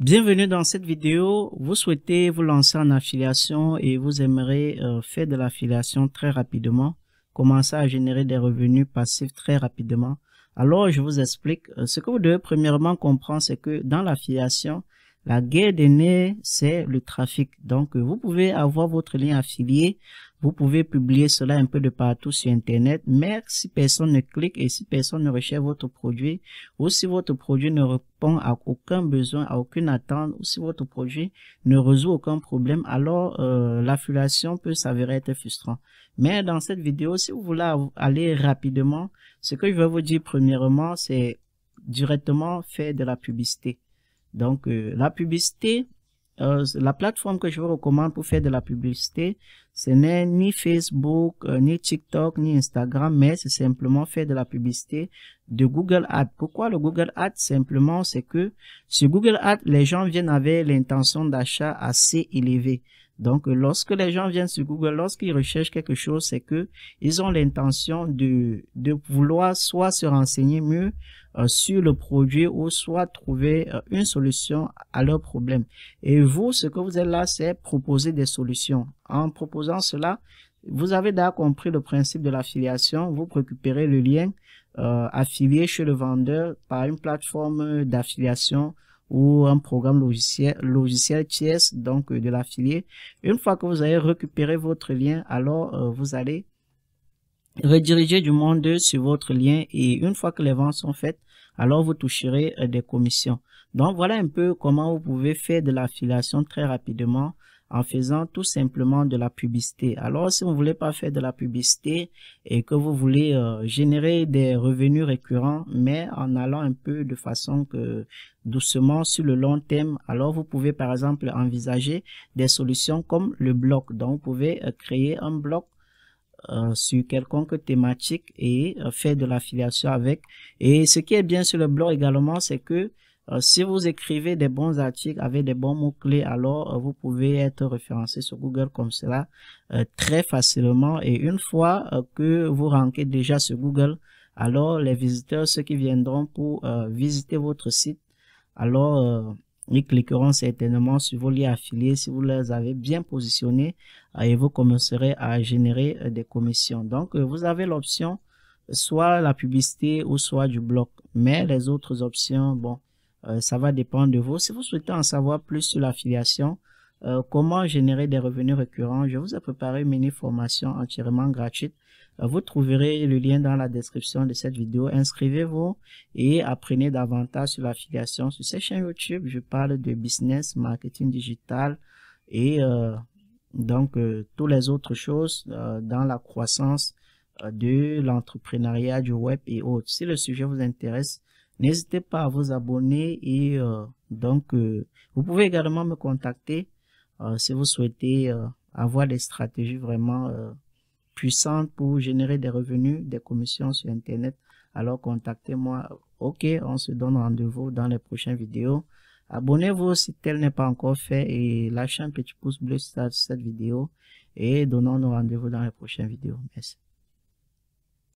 Bienvenue dans cette vidéo. Vous souhaitez vous lancer en affiliation et vous aimerez euh, faire de l'affiliation très rapidement, commencer à générer des revenus passifs très rapidement. Alors, je vous explique. Euh, ce que vous devez premièrement comprendre, c'est que dans l'affiliation, la guerre des nez, c'est le trafic. Donc, vous pouvez avoir votre lien affilié. Vous pouvez publier cela un peu de partout sur Internet. Mais si personne ne clique et si personne ne recherche votre produit, ou si votre produit ne répond à aucun besoin, à aucune attente, ou si votre produit ne résout aucun problème, alors euh, l'affiliation peut s'avérer être frustrant. Mais dans cette vidéo, si vous voulez aller rapidement, ce que je vais vous dire premièrement, c'est directement faire de la publicité. Donc, euh, la publicité, euh, la plateforme que je vous recommande pour faire de la publicité, ce n'est ni Facebook, euh, ni TikTok, ni Instagram, mais c'est simplement faire de la publicité de Google Ads. Pourquoi le Google Ads Simplement, c'est que sur Google Ads, les gens viennent avec l'intention d'achat assez élevée. Donc, lorsque les gens viennent sur Google, lorsqu'ils recherchent quelque chose, c'est que ils ont l'intention de, vouloir soit se renseigner mieux euh, sur le produit ou soit trouver euh, une solution à leur problème. Et vous, ce que vous êtes là, c'est proposer des solutions. En proposant cela, vous avez déjà compris le principe de l'affiliation. Vous récupérez le lien euh, affilié chez le vendeur par une plateforme d'affiliation ou un programme logiciel, logiciel TS, donc euh, de l'affilié. Une fois que vous avez récupéré votre lien, alors euh, vous allez rediriger du monde sur votre lien et une fois que les ventes sont faites, alors vous toucherez euh, des commissions. Donc voilà un peu comment vous pouvez faire de l'affiliation très rapidement en faisant tout simplement de la publicité. Alors, si vous ne voulez pas faire de la publicité et que vous voulez euh, générer des revenus récurrents, mais en allant un peu de façon que doucement sur le long terme, alors vous pouvez par exemple envisager des solutions comme le blog. Donc, vous pouvez euh, créer un blog euh, sur quelconque thématique et faire de l'affiliation avec. Et ce qui est bien sur le blog également, c'est que euh, si vous écrivez des bons articles avec des bons mots-clés, alors euh, vous pouvez être référencé sur Google comme cela euh, très facilement. Et une fois que vous ranquez déjà sur Google, alors les visiteurs, ceux qui viendront pour visiter votre site, alors ils cliqueront certainement sur vos liens affiliés si vous les avez bien positionnés et vous commencerez à générer des commissions. Donc, vous avez l'option soit la publicité ou soit du blog. Mais les autres options, bon, euh, ça va dépendre de vous. Si vous souhaitez en savoir plus sur l'affiliation, euh, comment générer des revenus récurrents, je vous ai préparé une mini formation entièrement gratuite. Euh, vous trouverez le lien dans la description de cette vidéo. Inscrivez-vous et apprenez davantage sur l'affiliation. Sur cette chaîne YouTube, je parle de business, marketing digital et donc toutes les autres choses dans la croissance de l'entrepreneuriat du web et autres. Si le sujet vous intéresse, N'hésitez pas à vous abonner et euh, donc euh, vous pouvez également me contacter euh, si vous souhaitez avoir des stratégies vraiment puissantes pour générer des revenus, des commissions sur Internet. Alors contactez-moi. Ok, on se donne rendez-vous dans les prochaines vidéos. Abonnez-vous si tel n'est pas encore fait et lâchez un petit pouce bleu sur cette vidéo et donnons nos rendez-vous dans les prochaines vidéos. Merci.